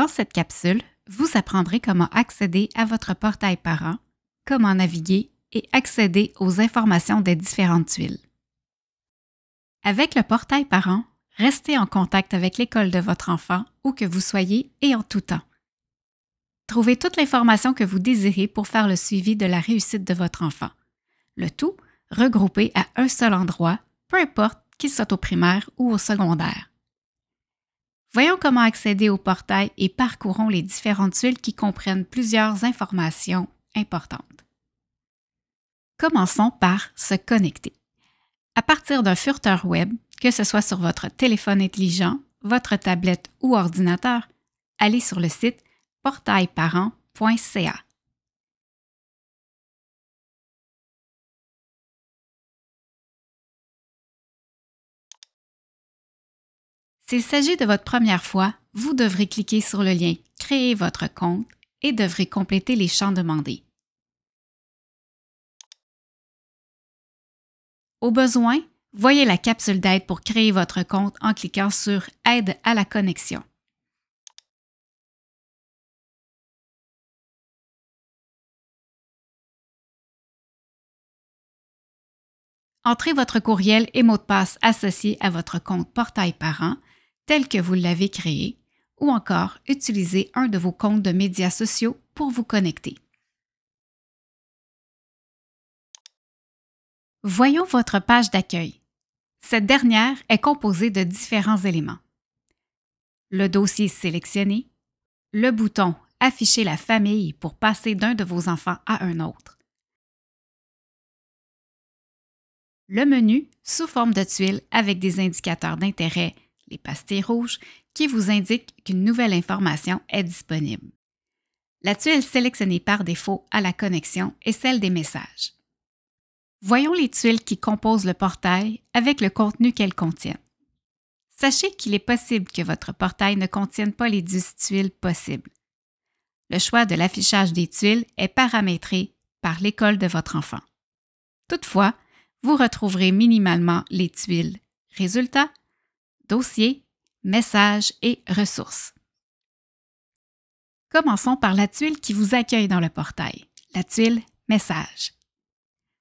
Dans cette capsule, vous apprendrez comment accéder à votre portail parent, comment naviguer et accéder aux informations des différentes tuiles. Avec le portail parent, restez en contact avec l'école de votre enfant où que vous soyez et en tout temps. Trouvez toute l'information que vous désirez pour faire le suivi de la réussite de votre enfant. Le tout regroupé à un seul endroit, peu importe qu'il soit au primaire ou au secondaire. Voyons comment accéder au portail et parcourons les différentes tuiles qui comprennent plusieurs informations importantes. Commençons par se connecter. À partir d'un furteur web, que ce soit sur votre téléphone intelligent, votre tablette ou ordinateur, allez sur le site portailparent.ca. S'il s'agit de votre première fois, vous devrez cliquer sur le lien Créer votre compte et devrez compléter les champs demandés. Au besoin, voyez la capsule d'aide pour créer votre compte en cliquant sur Aide à la connexion. Entrez votre courriel et mot de passe associés à votre compte Portail Parent tel que vous l'avez créé, ou encore utiliser un de vos comptes de médias sociaux pour vous connecter. Voyons votre page d'accueil. Cette dernière est composée de différents éléments. Le dossier sélectionné, le bouton Afficher la famille pour passer d'un de vos enfants à un autre, le menu sous forme de tuiles avec des indicateurs d'intérêt les pastilles rouges, qui vous indiquent qu'une nouvelle information est disponible. La tuile sélectionnée par défaut à la connexion est celle des messages. Voyons les tuiles qui composent le portail avec le contenu qu'elles contiennent. Sachez qu'il est possible que votre portail ne contienne pas les 10 tuiles possibles. Le choix de l'affichage des tuiles est paramétré par l'école de votre enfant. Toutefois, vous retrouverez minimalement les tuiles. Résultat, dossiers, messages et ressources. Commençons par la tuile qui vous accueille dans le portail, la tuile Messages.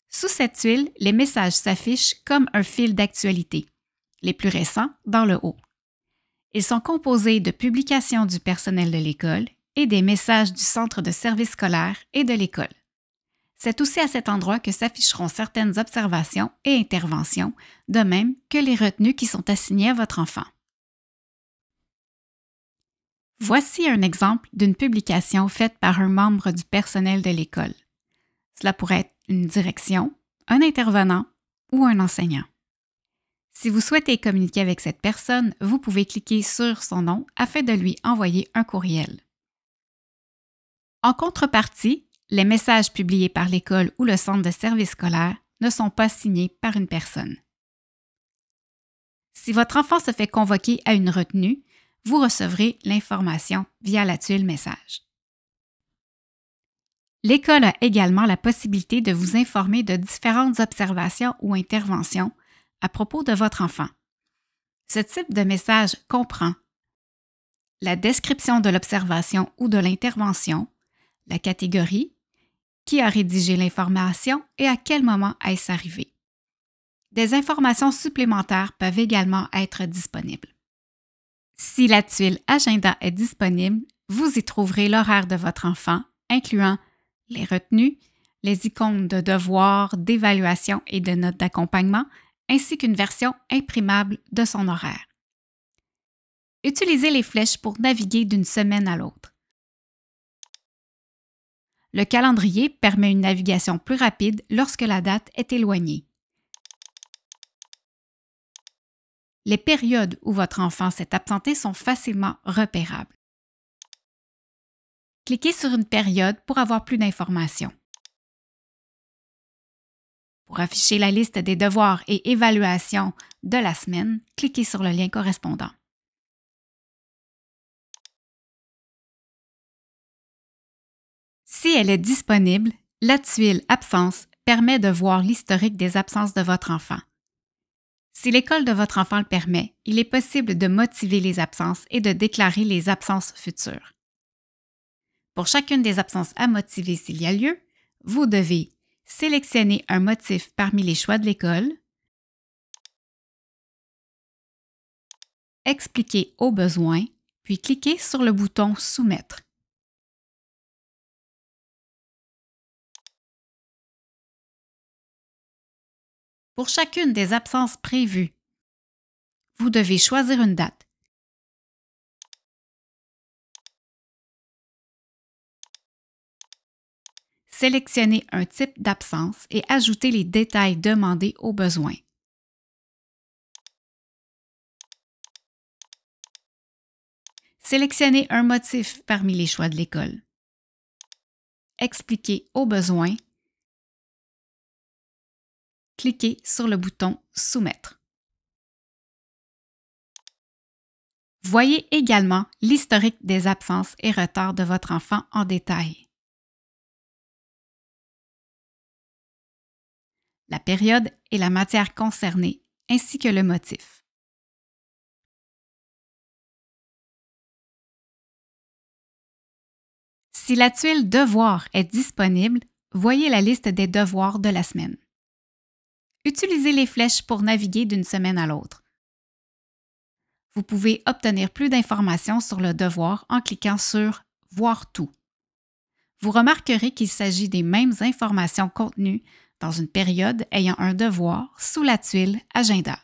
Sous cette tuile, les messages s'affichent comme un fil d'actualité, les plus récents dans le haut. Ils sont composés de publications du personnel de l'école et des messages du centre de service scolaire et de l'école. C'est aussi à cet endroit que s'afficheront certaines observations et interventions, de même que les retenues qui sont assignées à votre enfant. Voici un exemple d'une publication faite par un membre du personnel de l'école. Cela pourrait être une direction, un intervenant ou un enseignant. Si vous souhaitez communiquer avec cette personne, vous pouvez cliquer sur son nom afin de lui envoyer un courriel. En contrepartie, les messages publiés par l'école ou le centre de service scolaire ne sont pas signés par une personne. Si votre enfant se fait convoquer à une retenue, vous recevrez l'information via la tuile message. L'école a également la possibilité de vous informer de différentes observations ou interventions à propos de votre enfant. Ce type de message comprend la description de l'observation ou de l'intervention, la catégorie, qui a rédigé l'information et à quel moment est-ce arrivé. Des informations supplémentaires peuvent également être disponibles. Si la tuile Agenda est disponible, vous y trouverez l'horaire de votre enfant, incluant les retenues, les icônes de devoirs, d'évaluation et de notes d'accompagnement, ainsi qu'une version imprimable de son horaire. Utilisez les flèches pour naviguer d'une semaine à l'autre. Le calendrier permet une navigation plus rapide lorsque la date est éloignée. Les périodes où votre enfant s'est absenté sont facilement repérables. Cliquez sur une période pour avoir plus d'informations. Pour afficher la liste des devoirs et évaluations de la semaine, cliquez sur le lien correspondant. Si elle est disponible, la tuile Absence permet de voir l'historique des absences de votre enfant. Si l'école de votre enfant le permet, il est possible de motiver les absences et de déclarer les absences futures. Pour chacune des absences à motiver s'il y a lieu, vous devez sélectionner un motif parmi les choix de l'école, expliquer au besoin, puis cliquer sur le bouton Soumettre. pour chacune des absences prévues. Vous devez choisir une date. Sélectionnez un type d'absence et ajoutez les détails demandés au besoin. Sélectionnez un motif parmi les choix de l'école. Expliquez au besoin cliquez sur le bouton Soumettre. Voyez également l'historique des absences et retards de votre enfant en détail. La période et la matière concernée, ainsi que le motif. Si la tuile Devoir est disponible, voyez la liste des devoirs de la semaine. Utilisez les flèches pour naviguer d'une semaine à l'autre. Vous pouvez obtenir plus d'informations sur le devoir en cliquant sur Voir tout. Vous remarquerez qu'il s'agit des mêmes informations contenues dans une période ayant un devoir sous la tuile Agenda.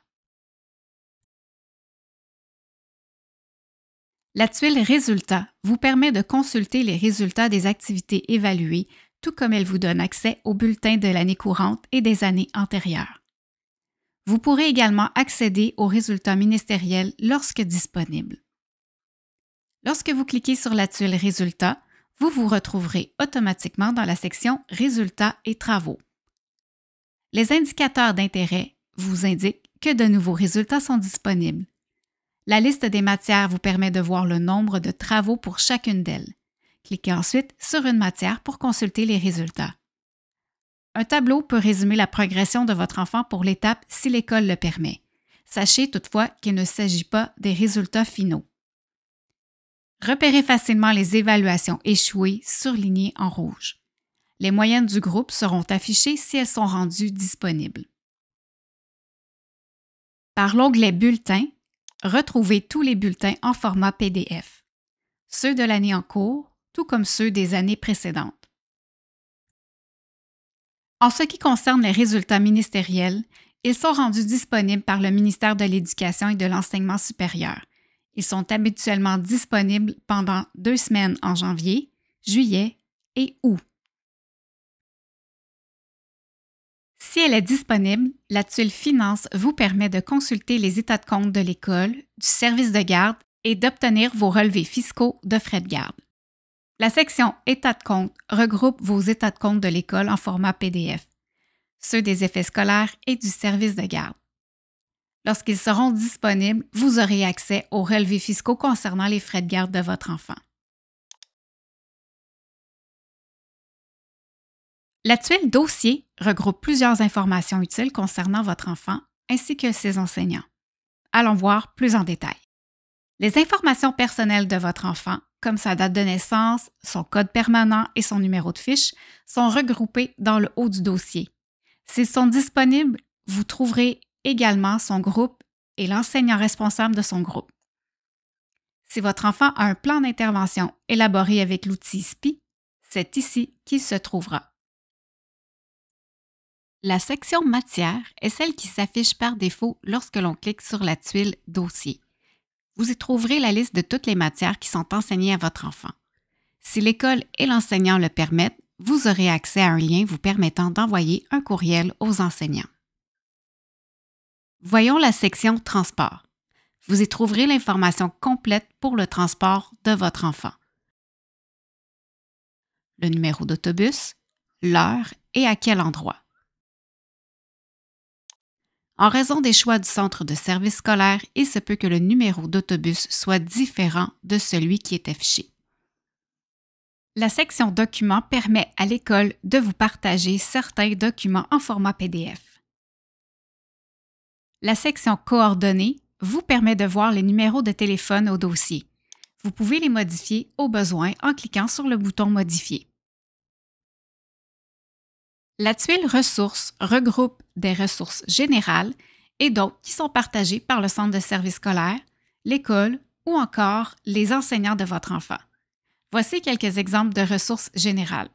La tuile Résultats vous permet de consulter les résultats des activités évaluées tout comme elle vous donne accès aux bulletins de l'année courante et des années antérieures. Vous pourrez également accéder aux résultats ministériels lorsque disponibles. Lorsque vous cliquez sur la tuile Résultats, vous vous retrouverez automatiquement dans la section Résultats et travaux. Les indicateurs d'intérêt vous indiquent que de nouveaux résultats sont disponibles. La liste des matières vous permet de voir le nombre de travaux pour chacune d'elles. Cliquez ensuite sur une matière pour consulter les résultats. Un tableau peut résumer la progression de votre enfant pour l'étape si l'école le permet. Sachez toutefois qu'il ne s'agit pas des résultats finaux. Repérez facilement les évaluations échouées surlignées en rouge. Les moyennes du groupe seront affichées si elles sont rendues disponibles. Par l'onglet Bulletin », retrouvez tous les bulletins en format PDF. Ceux de l'année en cours, tout comme ceux des années précédentes. En ce qui concerne les résultats ministériels, ils sont rendus disponibles par le ministère de l'Éducation et de l'Enseignement supérieur. Ils sont habituellement disponibles pendant deux semaines en janvier, juillet et août. Si elle est disponible, la tuile Finance vous permet de consulter les états de compte de l'école, du service de garde et d'obtenir vos relevés fiscaux de frais de garde. La section État de compte regroupe vos états de compte de l'école en format PDF, ceux des effets scolaires et du service de garde. Lorsqu'ils seront disponibles, vous aurez accès aux relevés fiscaux concernant les frais de garde de votre enfant. L'actuel Dossier regroupe plusieurs informations utiles concernant votre enfant ainsi que ses enseignants. Allons voir plus en détail. Les informations personnelles de votre enfant comme sa date de naissance, son code permanent et son numéro de fiche, sont regroupés dans le haut du dossier. S'ils sont disponibles, vous trouverez également son groupe et l'enseignant responsable de son groupe. Si votre enfant a un plan d'intervention élaboré avec l'outil SPI, c'est ici qu'il se trouvera. La section matière est celle qui s'affiche par défaut lorsque l'on clique sur la tuile Dossier. Vous y trouverez la liste de toutes les matières qui sont enseignées à votre enfant. Si l'école et l'enseignant le permettent, vous aurez accès à un lien vous permettant d'envoyer un courriel aux enseignants. Voyons la section Transport. Vous y trouverez l'information complète pour le transport de votre enfant. Le numéro d'autobus, l'heure et à quel endroit en raison des choix du centre de service scolaire, il se peut que le numéro d'autobus soit différent de celui qui est affiché. La section Documents permet à l'école de vous partager certains documents en format PDF. La section Coordonnées vous permet de voir les numéros de téléphone au dossier. Vous pouvez les modifier au besoin en cliquant sur le bouton Modifier. La tuile ressources regroupe des ressources générales et d'autres qui sont partagées par le centre de service scolaire, l'école ou encore les enseignants de votre enfant. Voici quelques exemples de ressources générales.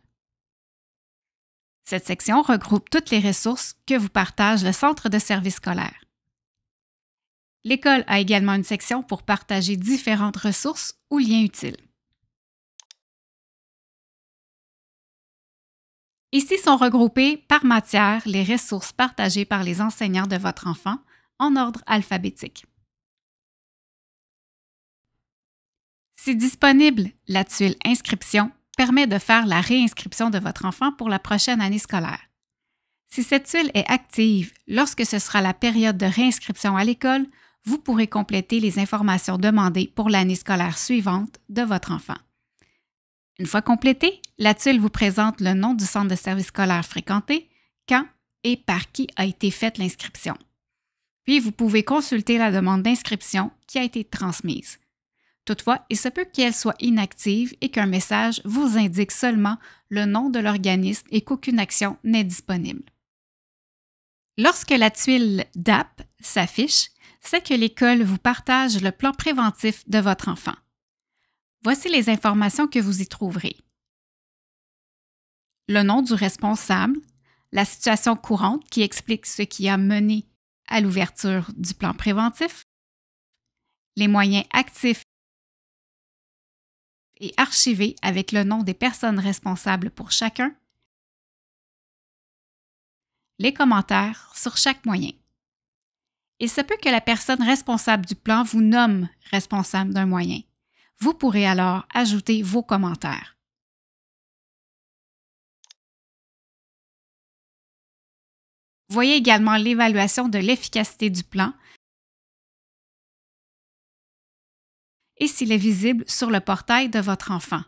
Cette section regroupe toutes les ressources que vous partage le centre de service scolaire. L'école a également une section pour partager différentes ressources ou liens utiles. Ici sont regroupées par matière les ressources partagées par les enseignants de votre enfant en ordre alphabétique. Si disponible, la tuile Inscription permet de faire la réinscription de votre enfant pour la prochaine année scolaire. Si cette tuile est active lorsque ce sera la période de réinscription à l'école, vous pourrez compléter les informations demandées pour l'année scolaire suivante de votre enfant. Une fois complétée, la tuile vous présente le nom du centre de service scolaire fréquenté, quand et par qui a été faite l'inscription. Puis vous pouvez consulter la demande d'inscription qui a été transmise. Toutefois, il se peut qu'elle soit inactive et qu'un message vous indique seulement le nom de l'organisme et qu'aucune action n'est disponible. Lorsque la tuile DAP s'affiche, c'est que l'école vous partage le plan préventif de votre enfant. Voici les informations que vous y trouverez. Le nom du responsable, la situation courante qui explique ce qui a mené à l'ouverture du plan préventif, les moyens actifs et archivés avec le nom des personnes responsables pour chacun, les commentaires sur chaque moyen. Il se peut que la personne responsable du plan vous nomme responsable d'un moyen. Vous pourrez alors ajouter vos commentaires. Voyez également l'évaluation de l'efficacité du plan et s'il est visible sur le portail de votre enfant.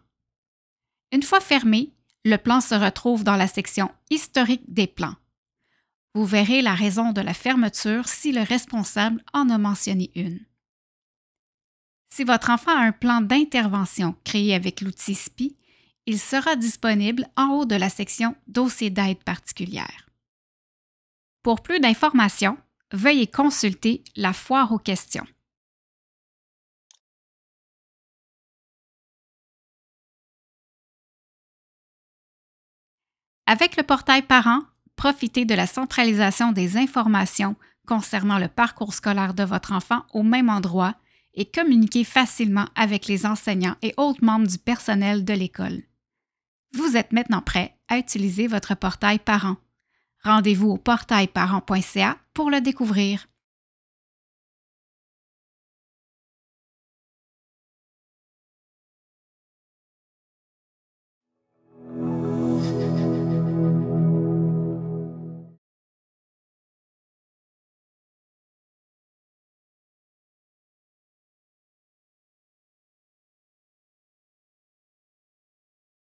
Une fois fermé, le plan se retrouve dans la section Historique des plans. Vous verrez la raison de la fermeture si le responsable en a mentionné une. Si votre enfant a un plan d'intervention créé avec l'outil SPI, il sera disponible en haut de la section Dossier d'aide particulière. Pour plus d'informations, veuillez consulter la foire aux questions. Avec le portail Parents, profitez de la centralisation des informations concernant le parcours scolaire de votre enfant au même endroit et communiquer facilement avec les enseignants et autres membres du personnel de l'école. Vous êtes maintenant prêt à utiliser votre portail parent. Rendez-vous au portailparent.ca pour le découvrir.